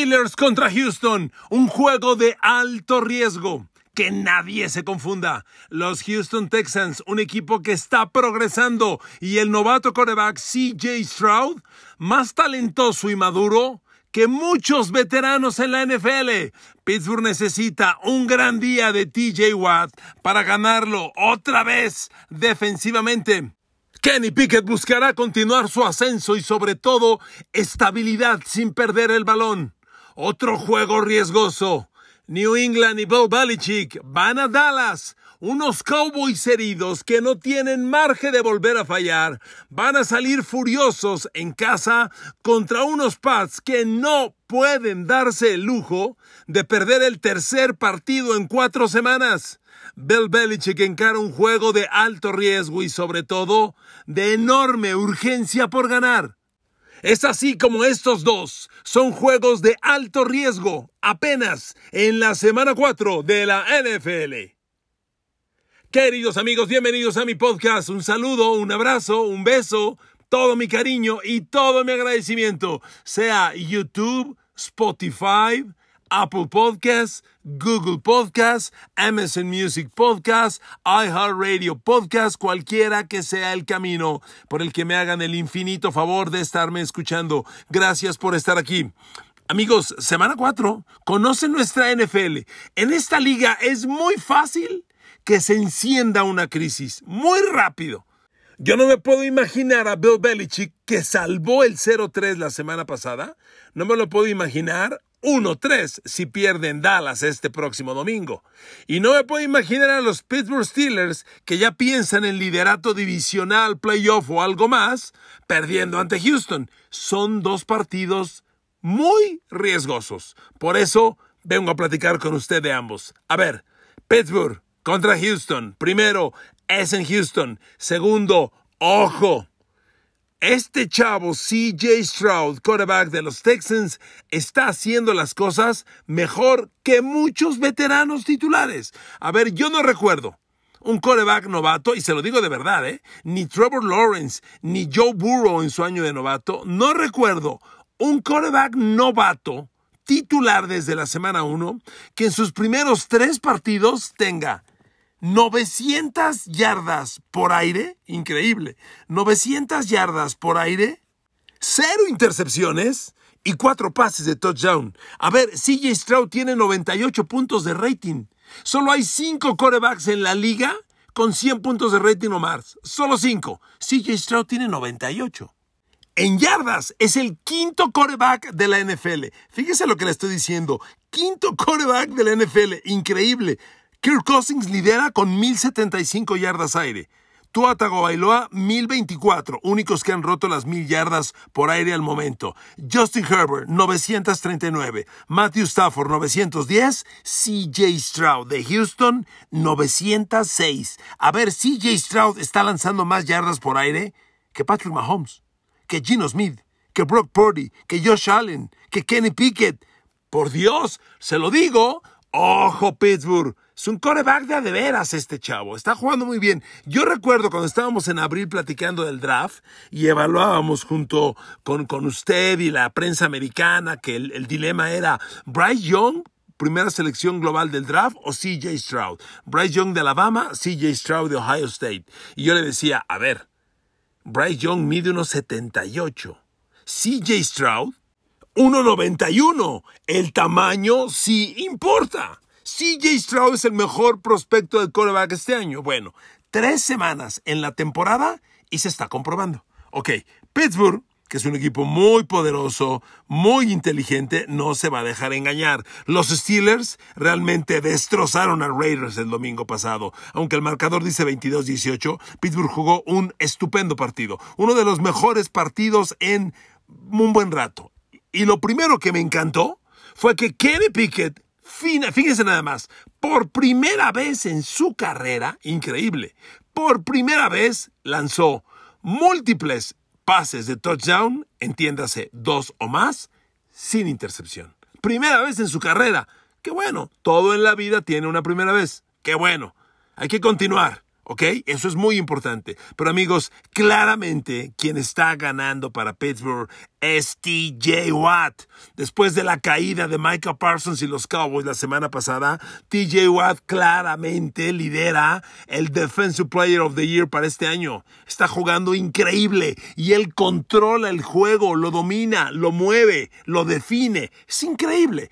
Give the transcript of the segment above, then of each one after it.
Steelers contra Houston, un juego de alto riesgo. Que nadie se confunda. Los Houston Texans, un equipo que está progresando, y el novato coreback CJ Stroud, más talentoso y maduro que muchos veteranos en la NFL. Pittsburgh necesita un gran día de TJ Watt para ganarlo otra vez defensivamente. Kenny Pickett buscará continuar su ascenso y sobre todo estabilidad sin perder el balón. Otro juego riesgoso. New England y Bill Belichick van a Dallas. Unos Cowboys heridos que no tienen margen de volver a fallar van a salir furiosos en casa contra unos Pats que no pueden darse el lujo de perder el tercer partido en cuatro semanas. Bill Belichick encara un juego de alto riesgo y sobre todo de enorme urgencia por ganar. Es así como estos dos son juegos de alto riesgo apenas en la semana 4 de la NFL. Queridos amigos, bienvenidos a mi podcast. Un saludo, un abrazo, un beso, todo mi cariño y todo mi agradecimiento, sea YouTube, Spotify, Apple Podcasts, Google Podcasts, Amazon Music Podcasts, iHeartRadio Podcasts, cualquiera que sea el camino por el que me hagan el infinito favor de estarme escuchando. Gracias por estar aquí. Amigos, semana 4, conocen nuestra NFL. En esta liga es muy fácil que se encienda una crisis, muy rápido. Yo no me puedo imaginar a Bill Belichick que salvó el 0-3 la semana pasada. No me lo puedo imaginar 1-3 si pierden Dallas este próximo domingo. Y no me puedo imaginar a los Pittsburgh Steelers que ya piensan en liderato divisional, playoff o algo más, perdiendo ante Houston. Son dos partidos muy riesgosos. Por eso vengo a platicar con usted de ambos. A ver, Pittsburgh contra Houston. Primero, es en Houston. Segundo, ojo, este chavo, CJ Stroud, quarterback de los Texans, está haciendo las cosas mejor que muchos veteranos titulares. A ver, yo no recuerdo un coreback novato, y se lo digo de verdad, ¿eh? ni Trevor Lawrence, ni Joe Burrow en su año de novato, no recuerdo un coreback novato titular desde la semana 1 que en sus primeros tres partidos tenga 900 yardas por aire, increíble, 900 yardas por aire, cero intercepciones y cuatro pases de touchdown. A ver, CJ Stroud tiene 98 puntos de rating. Solo hay cinco corebacks en la liga con 100 puntos de rating o más. Solo cinco. CJ Stroud tiene 98. En yardas es el quinto coreback de la NFL. Fíjese lo que le estoy diciendo. Quinto coreback de la NFL. Increíble. Kirk Cousins lidera con 1075 yardas aire. Tua Tagovailoa 1024, únicos que han roto las 1000 yardas por aire al momento. Justin Herbert 939, Matthew Stafford 910, CJ Stroud de Houston 906. A ver, CJ Stroud está lanzando más yardas por aire que Patrick Mahomes, que Gino Smith, que Brock Purdy, que Josh Allen, que Kenny Pickett. Por Dios, se lo digo, ojo Pittsburgh. Es un coreback de a de veras este chavo. Está jugando muy bien. Yo recuerdo cuando estábamos en abril platicando del draft y evaluábamos junto con, con usted y la prensa americana que el, dilema era Bryce Young primera selección global del draft o CJ Stroud. Bryce Young de Alabama, CJ Stroud de Ohio State. Y yo le decía, a ver, Bryce Young mide unos 78. CJ Stroud, 1,91. El tamaño sí importa. Jay Stroud es el mejor prospecto de coreback este año. Bueno, tres semanas en la temporada y se está comprobando. Ok, Pittsburgh que es un equipo muy poderoso, muy inteligente, no se va a dejar engañar. Los Steelers realmente destrozaron a Raiders el domingo pasado. Aunque el marcador dice 22-18, Pittsburgh jugó un estupendo partido, uno de los mejores partidos en un buen rato. Y lo primero que me encantó fue que Kenny Pickett fíjense nada más, por primera vez en su carrera, increíble, por primera vez lanzó múltiples pases de touchdown, entiéndase, dos o más, sin intercepción. Primera vez en su carrera. Qué bueno, todo en la vida tiene una primera vez. Qué bueno, hay que continuar. ¿Ok? Eso es muy importante. Pero amigos, claramente quien está ganando para Pittsburgh es TJ Watt. Después de la caída de Michael Parsons y los Cowboys la semana pasada, TJ Watt claramente lidera el Defensive Player of the Year para este año. Está jugando increíble y él controla el juego, lo domina, lo mueve, lo define. Es increíble.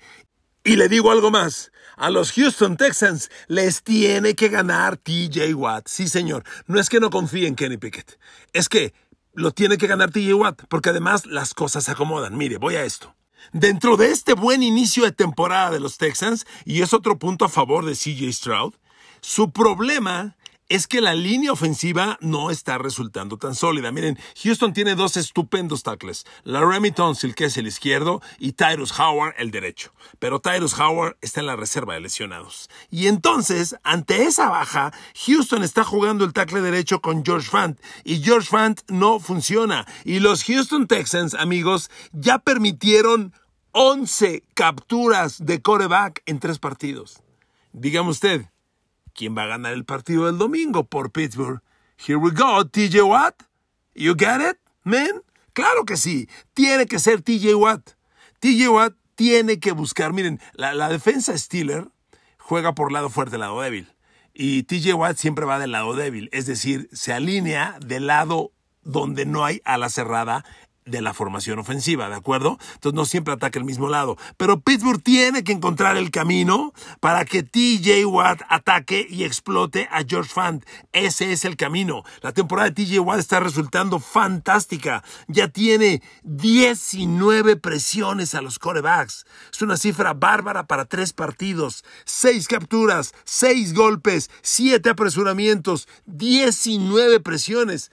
Y le digo algo más. A los Houston Texans les tiene que ganar TJ Watt. Sí, señor. No es que no confíe en Kenny Pickett. Es que lo tiene que ganar TJ Watt, porque además las cosas se acomodan. Mire, voy a esto. Dentro de este buen inicio de temporada de los Texans, y es otro punto a favor de CJ Stroud, su problema es que la línea ofensiva no está resultando tan sólida. Miren, Houston tiene dos estupendos tackles, la Remy Tonsil, que es el izquierdo, y Tyrus Howard, el derecho. Pero Tyrus Howard está en la reserva de lesionados. Y entonces, ante esa baja, Houston está jugando el tackle derecho con George Fant, y George Fant no funciona. Y los Houston Texans, amigos, ya permitieron 11 capturas de coreback en tres partidos. Dígame usted, ¿Quién va a ganar el partido del domingo por Pittsburgh? Here we go, TJ Watt. You get it, man? Claro que sí. Tiene que ser TJ Watt. TJ Watt tiene que buscar. Miren, la, la defensa Steeler juega por lado fuerte, lado débil. Y TJ Watt siempre va del lado débil. Es decir, se alinea del lado donde no hay ala cerrada de la formación ofensiva, ¿de acuerdo? Entonces no siempre ataca el mismo lado. Pero Pittsburgh tiene que encontrar el camino para que TJ Watt ataque y explote a George Fant. Ese es el camino. La temporada de TJ Watt está resultando fantástica. Ya tiene 19 presiones a los corebacks. Es una cifra bárbara para tres partidos. Seis capturas, seis golpes, siete apresuramientos, 19 presiones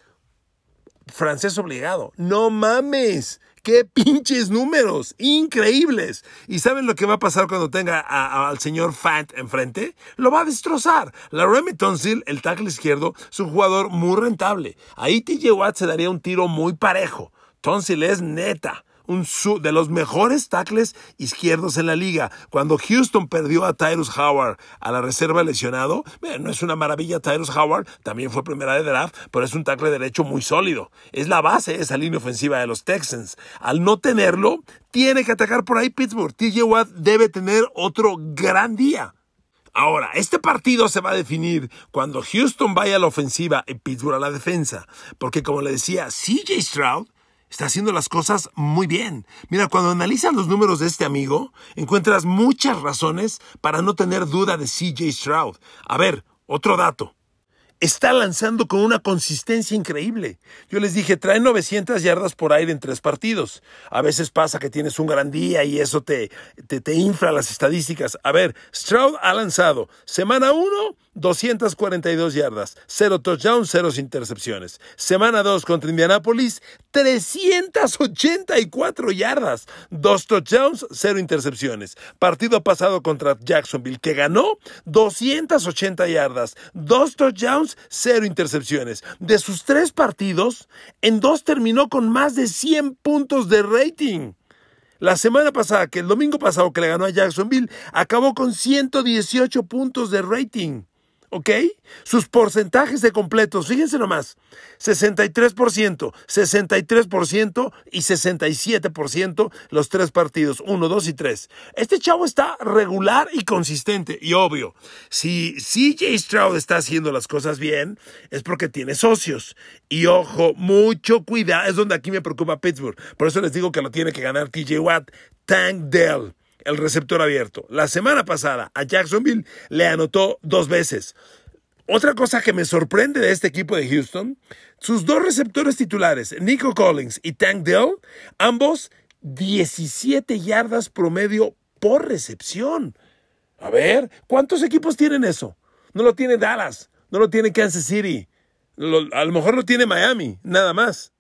francés obligado. No mames. ¡Qué pinches números! ¡Increíbles! ¿Y saben lo que va a pasar cuando tenga al señor Fant enfrente? Lo va a destrozar. La Remy Tonsil, el tackle izquierdo, es un jugador muy rentable. Ahí TJ Watt se daría un tiro muy parejo. Tonsil es neta un de los mejores tackles izquierdos en la liga. Cuando Houston perdió a Tyrus Howard a la reserva lesionado, no es una maravilla Tyrus Howard, también fue primera de draft, pero es un tackle derecho muy sólido. Es la base de esa línea ofensiva de los Texans. Al no tenerlo, tiene que atacar por ahí Pittsburgh. TJ Watt debe tener otro gran día. Ahora, este partido se va a definir cuando Houston vaya a la ofensiva y Pittsburgh a la defensa, porque como le decía, CJ Stroud está haciendo las cosas muy bien. Mira, cuando analizas los números de este amigo, encuentras muchas razones para no tener duda de CJ Stroud. A ver, otro dato está lanzando con una consistencia increíble. Yo les dije, trae 900 yardas por aire en tres partidos. A veces pasa que tienes un gran día y eso te, te, las estadísticas. A ver, Stroud ha lanzado semana 1, 242 yardas, 0 touchdowns, 0 intercepciones. Semana 2 contra Indianapolis, 384 yardas, 2 touchdowns, 0 intercepciones. Partido pasado contra Jacksonville, que ganó 280 yardas, 2 touchdowns, cero intercepciones. De sus tres partidos, en dos terminó con más de 100 puntos de rating. La semana pasada, que el domingo pasado que le ganó a Jacksonville, acabó con 118 puntos de rating. ¿ok? Sus porcentajes de completos, fíjense nomás, 63%, 63% y 67% los tres partidos, 1, 2 y 3. Este chavo está regular y consistente, y obvio, si CJ Stroud está haciendo las cosas bien, es porque tiene socios. Y ojo, mucho cuidado, es donde aquí me preocupa Pittsburgh, por eso les digo que lo tiene que ganar TJ Watt, Tank Dell el receptor abierto. La semana pasada a Jacksonville le anotó dos veces. Otra cosa que me sorprende de este equipo de Houston, sus dos receptores titulares, Nico Collins y Tank Dell, ambos 17 yardas promedio por recepción. A ver, ¿cuántos equipos tienen eso? No lo tiene Dallas, no lo tiene Kansas City, a lo mejor lo tiene Miami, nada más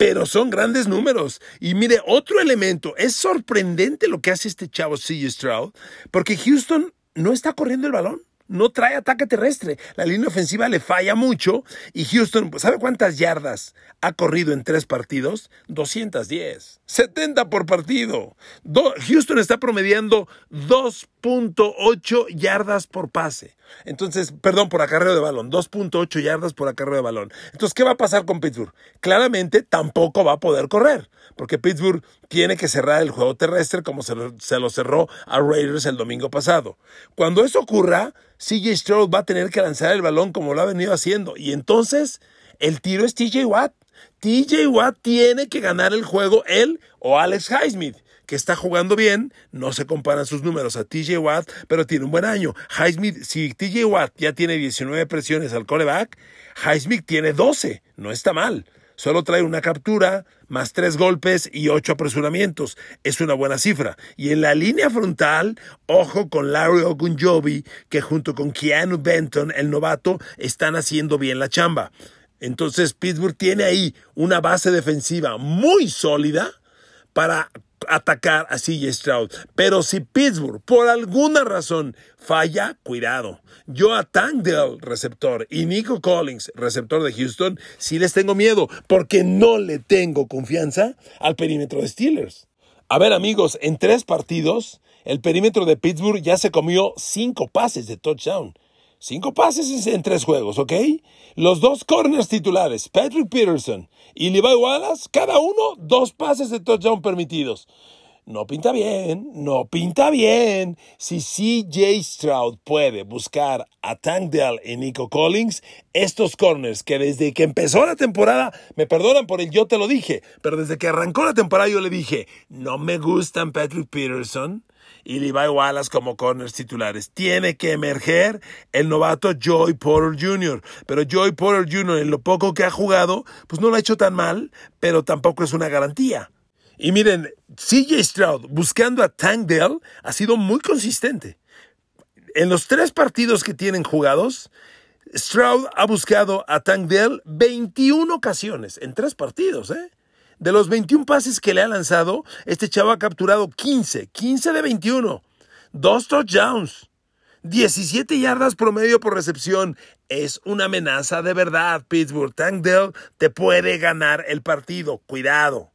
pero son grandes números. Y mire, otro elemento, es sorprendente lo que hace este chavo C.J. E. Stroud, porque Houston no está corriendo el balón. No trae ataque terrestre. La línea ofensiva le falla mucho y Houston, pues, ¿sabe cuántas yardas ha corrido en tres partidos? 210. 70 por partido. Houston está promediando dos 2.8 yardas por pase. Entonces, perdón, por acarreo de balón, 2.8 yardas por acarreo de balón. Entonces, ¿qué va a pasar con Pittsburgh? Claramente tampoco va a poder correr, porque Pittsburgh tiene que cerrar el juego terrestre como se lo, cerró a Raiders el domingo pasado. Cuando eso ocurra, CJ Stroud va a tener que lanzar el balón como lo ha venido haciendo, y entonces el tiro es TJ Watt. TJ Watt tiene que ganar el juego él o Alex Highsmith que está jugando bien, no se comparan sus números a TJ Watt, pero tiene un buen año. Highsmith, si TJ Watt ya tiene 19 presiones al coreback, Highsmith tiene 12, no está mal. Solo trae una captura, más tres golpes y ocho apresuramientos. Es una buena cifra. Y en la línea frontal, ojo con Larry Ogunjobi, que junto con Keanu Benton, el novato, están haciendo bien la chamba. Entonces Pittsburgh tiene ahí una base defensiva muy sólida para atacar a CJ Stroud. Pero si Pittsburgh por alguna razón falla, cuidado. Yo a Tangdale, receptor, y Nico Collins, receptor de Houston, sí les tengo miedo porque no le tengo confianza al perímetro de Steelers. A ver amigos, en tres partidos, el perímetro de Pittsburgh ya se comió cinco pases de touchdown. Cinco pases en tres juegos, ¿ok? Los dos corners titulares, Patrick Peterson y Levi Wallace, cada uno dos pases de touchdown permitidos. No pinta bien, no pinta bien. Si CJ Stroud puede buscar a Tank y Nico Collins, estos corners que desde que empezó la temporada, me perdonan por el yo te lo dije, pero desde que arrancó la temporada yo le dije, no me gustan Patrick Peterson, y Levi Wallace como corners titulares. Tiene que emerger el novato Joy Porter Jr. Pero Joy Porter Jr. en lo poco que ha jugado, pues no lo ha hecho tan mal, pero tampoco es una garantía. Y miren, CJ Stroud buscando a Tank Dell ha sido muy consistente. En los tres partidos que tienen jugados, Stroud ha buscado a Tank Dell 21 ocasiones en tres partidos, ¿eh? De los 21 pases que le ha lanzado, este chavo ha capturado 15, 15 de 21, dos touchdowns. 17 yardas promedio por recepción. Es una amenaza de verdad, Pittsburgh. Tank Dell te puede ganar el partido. Cuidado.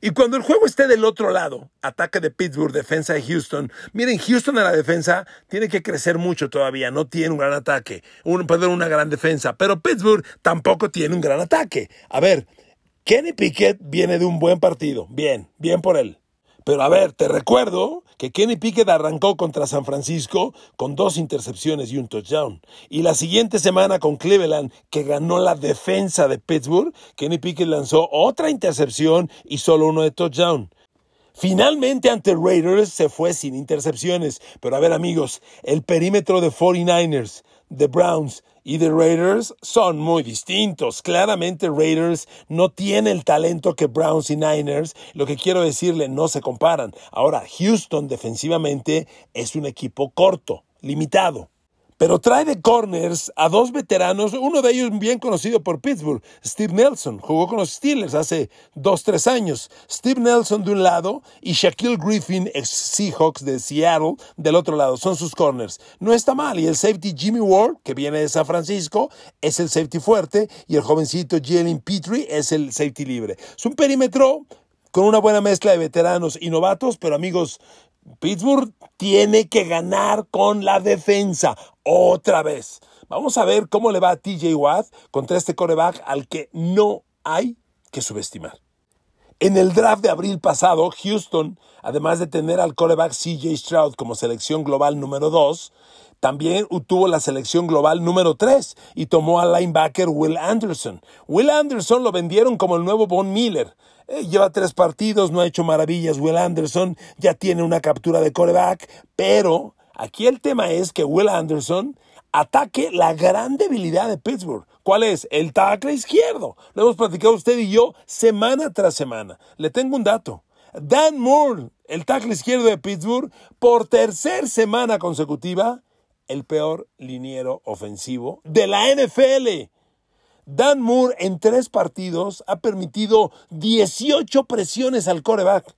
Y cuando el juego esté del otro lado, ataque de Pittsburgh, defensa de Houston. Miren, Houston a la defensa tiene que crecer mucho todavía. No tiene un gran ataque. Un, perdón, una gran defensa. Pero Pittsburgh tampoco tiene un gran ataque. A ver, Kenny Pickett viene de un buen partido. Bien, bien por él. Pero a ver, te recuerdo que Kenny Pickett arrancó contra San Francisco con dos intercepciones y un touchdown. Y la siguiente semana con Cleveland, que ganó la defensa de Pittsburgh, Kenny Pickett lanzó otra intercepción y solo uno de touchdown. Finalmente ante Raiders se fue sin intercepciones. Pero a ver amigos, el perímetro de 49ers, de Browns, y de Raiders son muy distintos. Claramente Raiders no tiene el talento que Browns y Niners. Lo que quiero decirle, no se comparan. Ahora, Houston defensivamente es un equipo corto, limitado. Pero trae de corners a dos veteranos, uno de ellos bien conocido por Pittsburgh, Steve Nelson, jugó con los Steelers hace dos, tres años. Steve Nelson de un lado y Shaquille Griffin, ex Seahawks de Seattle, del otro lado. Son sus corners. No está mal. Y el safety Jimmy Ward, que viene de San Francisco, es el safety fuerte. Y el jovencito Jalen Petrie es el safety libre. Es un perímetro con una buena mezcla de veteranos y novatos, pero amigos, Pittsburgh tiene que ganar con la defensa otra vez. Vamos a ver cómo le va a TJ Watt contra este coreback al que no hay que subestimar. En el draft de abril pasado, Houston, además de tener al coreback CJ Stroud como selección global número 2, también obtuvo la selección global número 3 y tomó al linebacker Will Anderson. Will Anderson lo vendieron como el nuevo Von Miller. Eh, lleva tres partidos, no ha hecho maravillas Will Anderson, ya tiene una captura de coreback, pero Aquí el tema es que Will Anderson ataque la gran debilidad de Pittsburgh. ¿Cuál es? El tackle izquierdo. Lo hemos platicado usted y yo semana tras semana. Le tengo un dato. Dan Moore, el tackle izquierdo de Pittsburgh, por tercera semana consecutiva, el peor liniero ofensivo de la NFL. Dan Moore en tres partidos ha permitido 18 presiones al coreback,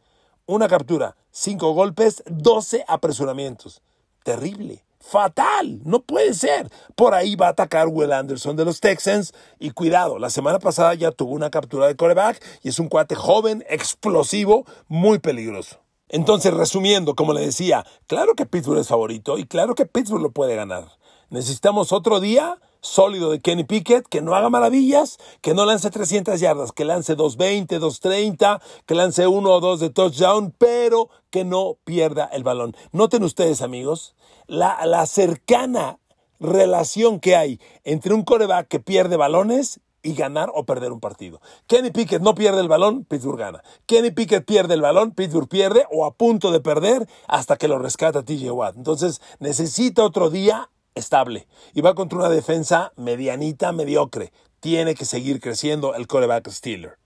una captura, cinco golpes, 12 apresuramientos terrible, fatal, no puede ser. Por ahí va a atacar Will Anderson de los Texans y cuidado, la semana pasada ya tuvo una captura de coreback y es un cuate joven, explosivo, muy peligroso. Entonces, resumiendo, como le decía, claro que Pittsburgh es favorito y claro que Pittsburgh lo puede ganar. Necesitamos otro día sólido de Kenny Pickett, que no haga maravillas, que no lance 300 yardas, que lance 220, 230, que lance uno o dos de touchdown, pero que no pierda el balón. Noten ustedes, amigos, la, la cercana relación que hay entre un coreback que pierde balones y ganar o perder un partido. Kenny Pickett no pierde el balón, Pittsburgh gana. Kenny Pickett pierde el balón, Pittsburgh pierde o a punto de perder hasta que lo rescata TJ Watt. Entonces necesita otro día estable y va contra una defensa medianita, mediocre. Tiene que seguir creciendo el coreback Steeler.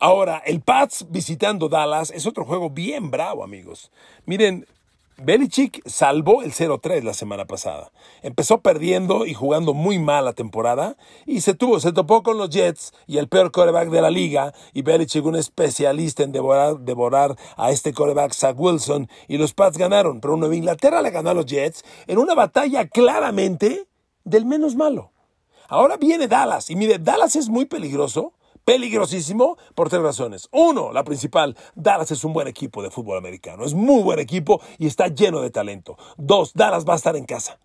Ahora, el Pats visitando Dallas es otro juego bien bravo, amigos. Miren, Belichick salvó el 0-3 la semana pasada. Empezó perdiendo y jugando muy mal la temporada y se tuvo, se topó con los Jets y el peor coreback de la liga y Belichick un especialista en devorar, a este coreback Zach Wilson y los Pats ganaron, pero Nueva Inglaterra le ganó a los Jets en una batalla claramente del menos malo. Ahora viene Dallas y mire, Dallas es muy peligroso Peligrosísimo por tres razones. Uno, la principal, Dallas es un buen equipo de fútbol americano, es muy buen equipo y está lleno de talento. Dos, Dallas va a estar en casa.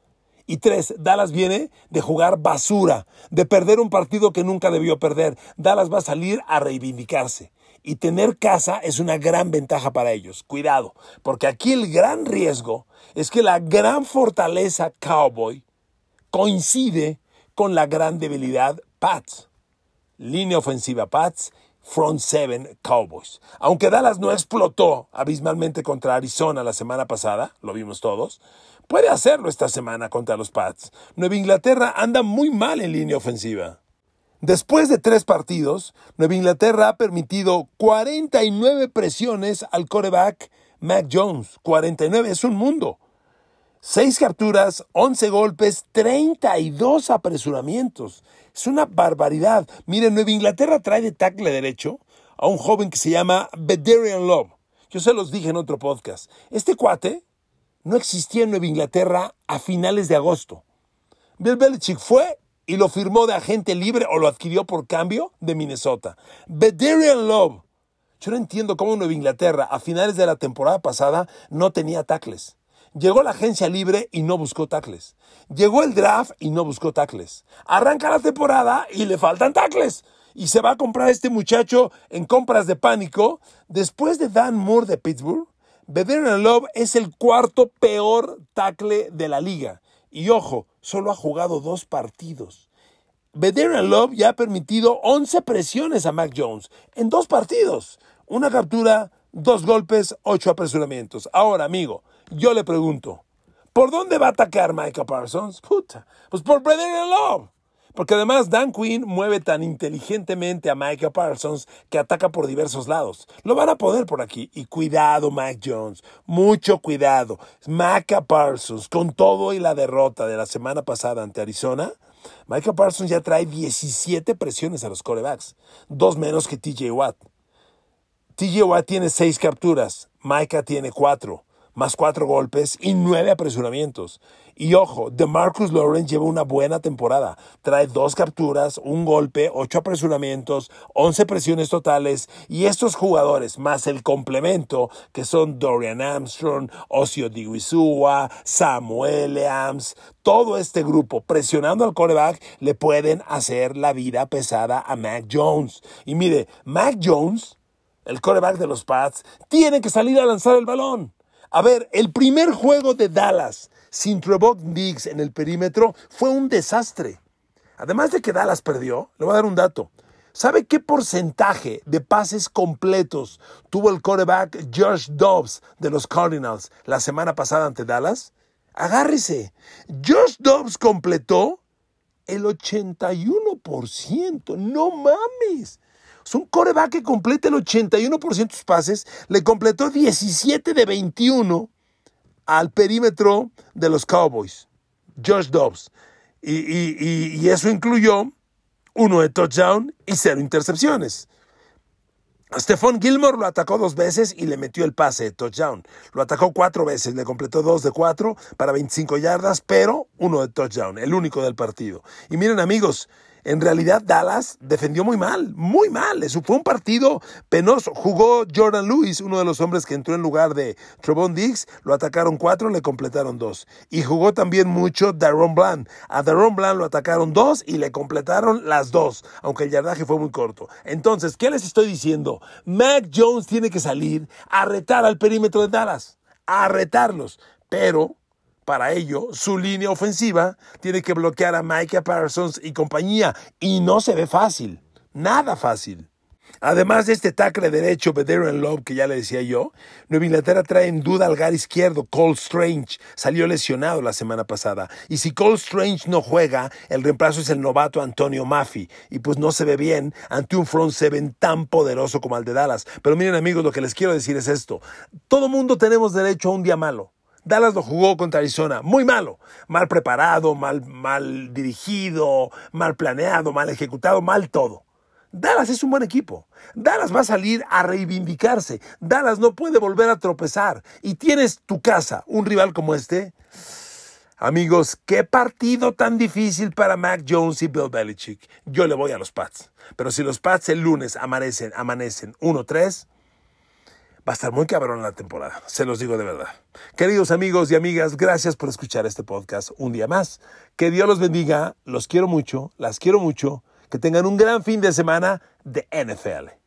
Y tres, Dallas viene de jugar basura, de perder un partido que nunca debió perder. Dallas va a salir a reivindicarse. Y tener casa es una gran ventaja para ellos. Cuidado, porque aquí el gran riesgo es que la gran fortaleza Cowboy coincide con la gran debilidad Pats línea ofensiva Pats, front seven Cowboys. Aunque Dallas no explotó abismalmente contra Arizona la semana pasada, lo vimos todos, puede hacerlo esta semana contra los Pats. Nueva Inglaterra anda muy mal en línea ofensiva. Después de tres partidos, Nueva Inglaterra ha permitido 49 presiones al coreback Mac Jones. 49 es un mundo. Seis capturas, 11 golpes, 32 apresuramientos. Es una barbaridad. Miren, Nueva Inglaterra trae de tackle derecho a un joven que se llama Bedarian Love. Yo se los dije en otro podcast. Este cuate no existía en Nueva Inglaterra a finales de agosto. Bill Belichick fue y lo firmó de agente libre o lo adquirió por cambio de Minnesota. Bedarian Love. Yo no entiendo cómo Nueva Inglaterra a finales de la temporada pasada no tenía tackles. Llegó la agencia libre y no buscó tacles. Llegó el draft y no buscó tacles. Arranca la temporada y le faltan tacles. Y se va a comprar este muchacho en compras de pánico. Después de Dan Moore de Pittsburgh, and Love es el cuarto peor tackle de la liga. Y ojo, solo ha jugado dos partidos. and Love ya ha permitido 11 presiones a Mac Jones en dos partidos. Una captura, dos golpes, ocho apresuramientos. Ahora, amigo, yo le pregunto, ¿por dónde va a atacar Micah Parsons? Puta, pues por Brother Love. Porque además Dan Quinn mueve tan inteligentemente a Micah Parsons que ataca por diversos lados. Lo van a poder por aquí. Y cuidado, Mike Jones. Mucho cuidado. Micah Parsons, con todo y la derrota de la semana pasada ante Arizona, Micah Parsons ya trae 17 presiones a los corebacks. Dos menos que TJ Watt. TJ Watt tiene seis capturas. Micah tiene cuatro más cuatro golpes y nueve apresuramientos. Y ojo, DeMarcus Lawrence lleva una buena temporada. Trae dos capturas, un golpe, ocho apresuramientos, once presiones totales y estos jugadores, más el complemento, que son Dorian Armstrong, Osio Diguizua, Samuel Ams, todo este grupo presionando al coreback le pueden hacer la vida pesada a Mac Jones. Y mire, Mac Jones, el coreback de los Pats, tiene que salir a lanzar el balón. A ver, el primer juego de Dallas sin Trevor Diggs en el perímetro fue un desastre. Además de que Dallas perdió, le voy a dar un dato. ¿Sabe qué porcentaje de pases completos tuvo el quarterback Josh Dobbs de los Cardinals la semana pasada ante Dallas? Agárrese. Josh Dobbs completó el 81%. No mames. Es un coreback que completa el 81% de sus pases. Le completó 17 de 21 al perímetro de los Cowboys, Josh Dobbs. Y, eso incluyó uno de touchdown y cero intercepciones. Stephon Gilmore lo atacó dos veces y le metió el pase de touchdown. Lo atacó cuatro veces, le completó dos de cuatro para 25 yardas, pero uno de touchdown, el único del partido. Y miren amigos, en realidad Dallas defendió muy mal, muy mal. Eso fue un partido penoso. Jugó Jordan Lewis, uno de los hombres que entró en lugar de Trevon Diggs. Lo atacaron cuatro, le completaron dos. Y jugó también mucho Daron Bland. A Daron Bland lo atacaron dos y le completaron las dos, aunque el yardaje fue muy corto. Entonces, ¿qué les estoy diciendo? Mac Jones tiene que salir a retar al perímetro de Dallas, a retarlos. Pero para ello, su línea ofensiva tiene que bloquear a Micah Parsons y compañía, y no se ve fácil, nada fácil. Además de este tackle derecho, Bedero Love, que ya le decía yo, Nueva Inglaterra trae en duda al gar izquierdo, Cole Strange. Salió lesionado la semana pasada. Y si Cole Strange no juega, el reemplazo es el novato Antonio Maffi. Y pues no se ve bien ante un front seven tan poderoso como el de Dallas. Pero miren, amigos, lo que les quiero decir es esto: todo mundo tenemos derecho a un día malo. Dallas lo jugó contra Arizona, muy malo, mal preparado, mal, mal dirigido, mal planeado, mal ejecutado, mal todo. Dallas es un buen equipo. Dallas va a salir a reivindicarse. Dallas no puede volver a tropezar. Y tienes tu casa, un rival como este. Amigos, qué partido tan difícil para Mac Jones y Bill Belichick. Yo le voy a los Pats. Pero si los Pats el lunes amanecen, amanecen 1-3, Va a estar muy cabrón la temporada, se los digo de verdad. Queridos amigos y amigas, gracias por escuchar este podcast un día más. Que Dios los bendiga, los quiero mucho, las quiero mucho. Que tengan un gran fin de semana de NFL.